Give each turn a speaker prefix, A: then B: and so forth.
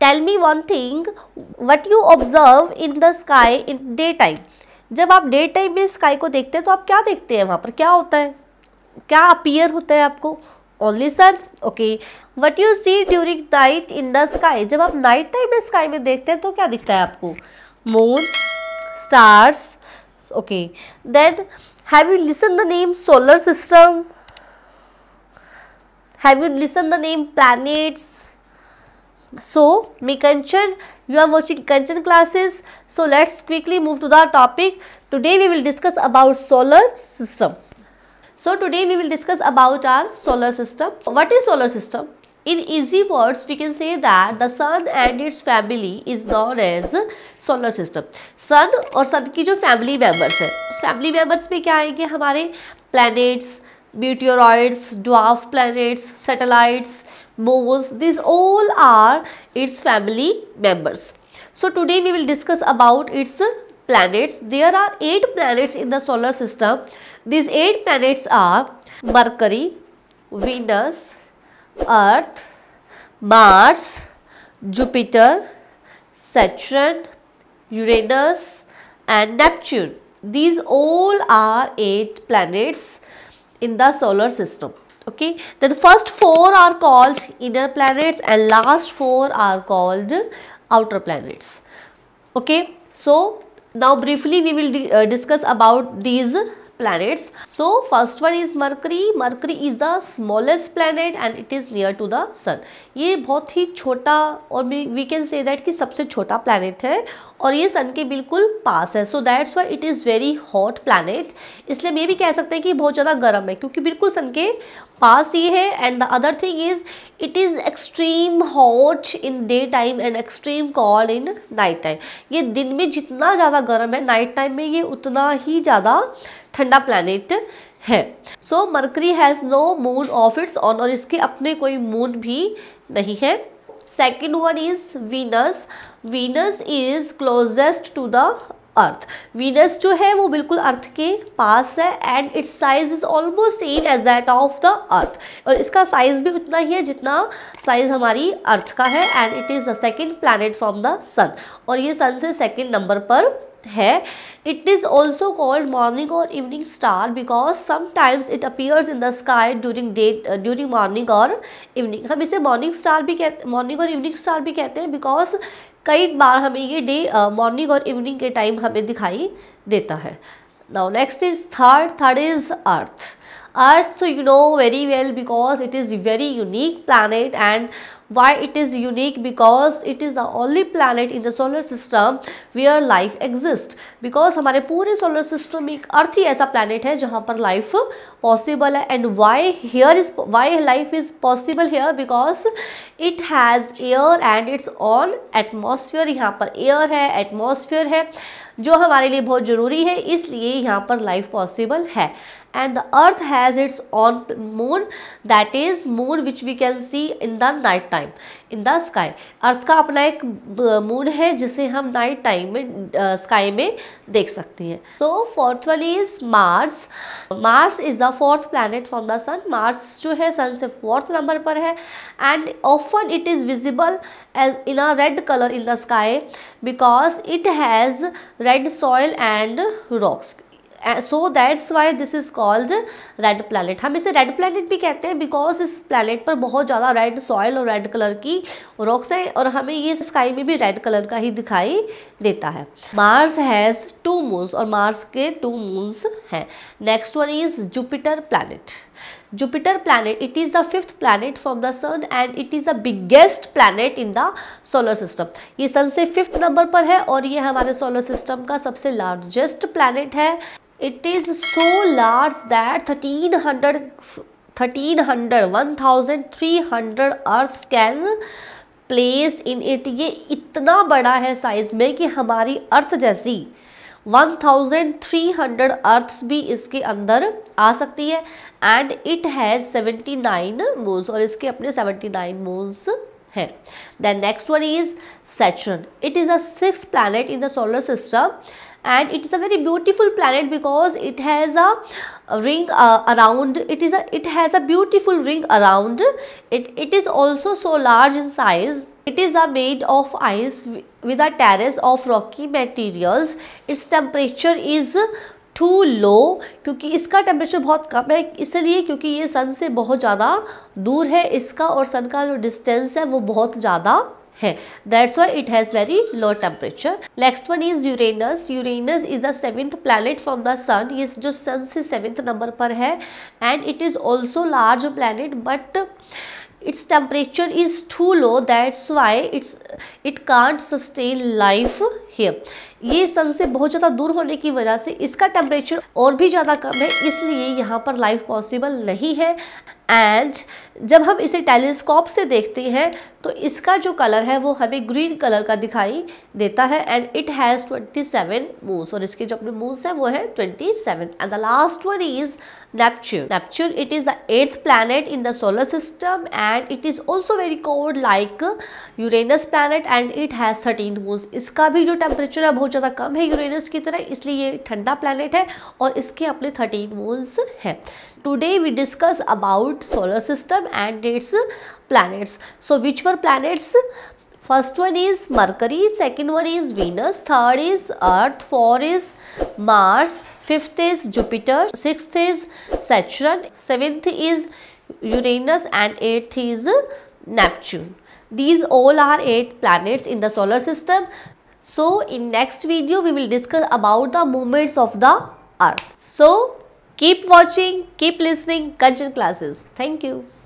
A: Tell me one thing what you observe in the sky in day time जब आप day time में sky को देखते हैं तो आप क्या देखते हैं वहाँ पर क्या होता है क्या अपीयर होता है आपको only sun okay what you see during night in the sky जब आप नाइट टाइम में स्काई में देखते हैं तो क्या दिखता है आपको moon stars okay then have you listen the name solar system have you listen the name planets so me kanchan you are watching kanchan classes so let's quickly move to the topic today we will discuss about solar system so today we will discuss about our solar system what is solar system in easy words we can say that the sun and its family is known as solar system sun और sun ki jo family members hai us family members mein kya aayenge hamare planets meteoroids dwarf planets satellites moles. These all are its family members. So today we will discuss about its planets. There are 8 planets in the solar system. These 8 planets are Mercury, Venus, Earth, Mars, Jupiter, Saturn, Uranus and Neptune. These all are 8 planets in the solar system okay then the first four are called inner planets and last four are called outer planets okay so now briefly we will uh, discuss about these planets. So first one is Mercury. Mercury is the smallest planet and it is near to the Sun. ये बहुत ही छोटा और we can say that कि सबसे छोटा planet है और ये सन के बिल्कुल पास है. So that's why it is very hot planet इसलिए मैं भी कह सकते हैं कि बहुत ज़्यादा गर्म है क्योंकि बिल्कुल सन के पास ही है and the other thing is it is extreme hot in day time and extreme cold in night time ये दिन में जितना ज़्यादा गर्म है नाइट टाइम में ये उतना ही ज़्यादा ठंडा प्लानट है so Mercury has no moon of its own और इसके अपने कोई मून भी नहीं है second one is Venus Venus is closest to the earth Venus जो है वो बिल्कुल अर्थ के पास है and its size is almost same as that of the earth और इसका साइज भी उतना ही है जितना साइज हमारी अर्थ का है and it is the second planet from the sun और ये सन से सेकेंड नंबर पर है it is also called morning और evening star because sometimes it appears in the sky during day during morning और evening हम इसे morning star भी कहते मॉर्निंग और इवनिंग स्टार भी कहते हैं बिकॉज कई बार हमें ये डे मॉर्निंग और इवनिंग के टाइम हमें दिखाई देता है now next is third third is earth earth तो you know very well because it is very unique planet and why it is unique because it is the only planet in the solar system we are life exist because हमारे पूरे solar system एक अर्थ ही ऐसा planet है जहाँ पर life possible है and why here is why life is possible here because it has air and its own atmosphere यहाँ पर एयर है एटमोसफियर है जो हमारे लिए बहुत ज़रूरी है इसलिए यहाँ पर लाइफ पॉसिबल है and the earth has its own moon that is moon which we can see in the night time in the sky earth ka apna ek moon hai jise hum night time mein sky mein dekh sakte hain so fourth one is mars mars is the fourth planet from the sun mars jo hai sun se fourth number par hai and often it is visible as in a red color in the sky because it has red soil and rocks so that's why this is called red planet हम इसे red planet भी कहते हैं because इस planet पर बहुत ज़्यादा red soil और रेड कलर की रॉक्स है और हमें ये स्काई में भी रेड कलर का ही दिखाई देता है मार्स हैज़ टू मून्स और मार्स के टू मून्स हैं next one is Jupiter planet Jupiter planet it is the fifth planet from the sun and it is the biggest planet in the solar system ये sun से fifth number पर है और ये हमारे solar system का सबसे लार्जेस्ट प्लानट है it is so large that thirteen hundred thirteen hundred one thousand three hundred earth can place in it ये इतना बड़ा है साइज में कि हमारी अर्थ जैसी one thousand three hundred earths भी इसके अंदर आ सकती है and it has seventy nine moons और इसके अपने 79 नाइन मोन्स हैं then next one is Saturn it is a six planet in the solar system and it is a very beautiful planet because it has a ring uh, around it is a it has a beautiful ring around it it is also so large in size it is a made of ice with a terrace of rocky materials its temperature is too low क्योंकि इसका temperature बहुत कम है इसलिए क्योंकि ये sun से बहुत ज़्यादा दूर है इसका और सन का जो डिस्टेंस है वो बहुत ज़्यादा that's why it has very low temperature next one is uranus uranus is the seventh planet from the sun It is just sun's seventh number per. है and it is also large planet but its temperature is too low that's why it's it can't sustain life here ये sun से बहुत ज़्यादा दूर होने की वजह से इसका टेम्परेचर और भी ज़्यादा कम है इसलिए यहाँ पर लाइफ पॉसिबल नहीं है एंड जब हम इसे टेलीस्कोप से देखते हैं तो इसका जो कलर है वो हमें ग्रीन कलर का दिखाई देता है and it has twenty seven moons और इसके जो अपने मूव्स हैं वो है twenty seven and the last one is Neptune Neptune it is the eighth planet in the solar system and it is also very cold like Uranus planet and it has thirteen moons इसका भी जो temperature है बहुत ज़्यादा कम है Uranus की तरह इसलिए ये ठंडा प्लानट है और इसके अपने थर्टीन मून्स हैं today we discuss about solar system and its planets so which were planets first one is Mercury second one is Venus third is earth four is Mars fifth is Jupiter six is Saturn seventh is Uranus and eighth is Neptune these all are eight planets in the solar system So in next video we will discuss about the movements of the earth. So keep watching, keep listening, continue classes. Thank you.